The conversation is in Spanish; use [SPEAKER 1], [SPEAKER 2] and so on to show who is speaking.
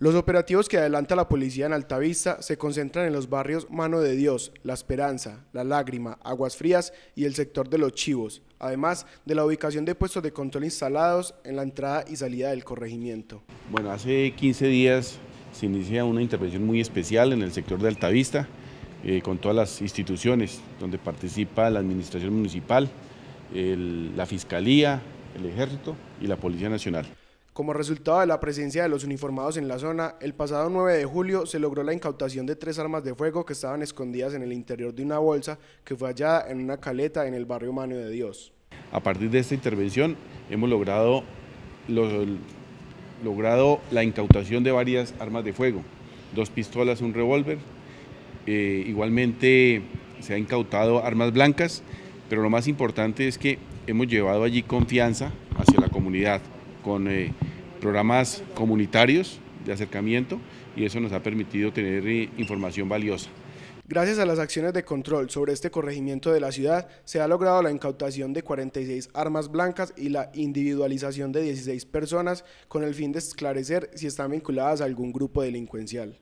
[SPEAKER 1] Los operativos que adelanta la policía en Altavista se concentran en los barrios Mano de Dios, La Esperanza, La Lágrima, Aguas Frías y el sector de Los Chivos, además de la ubicación de puestos de control instalados en la entrada y salida del corregimiento.
[SPEAKER 2] Bueno, hace 15 días se inicia una intervención muy especial en el sector de Altavista, eh, con todas las instituciones donde participa la Administración Municipal, la Fiscalía, el Ejército y la Policía Nacional.
[SPEAKER 1] Como resultado de la presencia de los uniformados en la zona, el pasado 9 de julio se logró la incautación de tres armas de fuego que estaban escondidas en el interior de una bolsa que fue hallada en una caleta en el barrio Mano de Dios.
[SPEAKER 2] A partir de esta intervención hemos logrado, logrado la incautación de varias armas de fuego, dos pistolas, un revólver, eh, igualmente se ha incautado armas blancas, pero lo más importante es que hemos llevado allí confianza hacia la comunidad con... Eh, programas comunitarios de acercamiento y eso nos ha permitido tener eh, información valiosa.
[SPEAKER 1] Gracias a las acciones de control sobre este corregimiento de la ciudad, se ha logrado la incautación de 46 armas blancas y la individualización de 16 personas con el fin de esclarecer si están vinculadas a algún grupo delincuencial.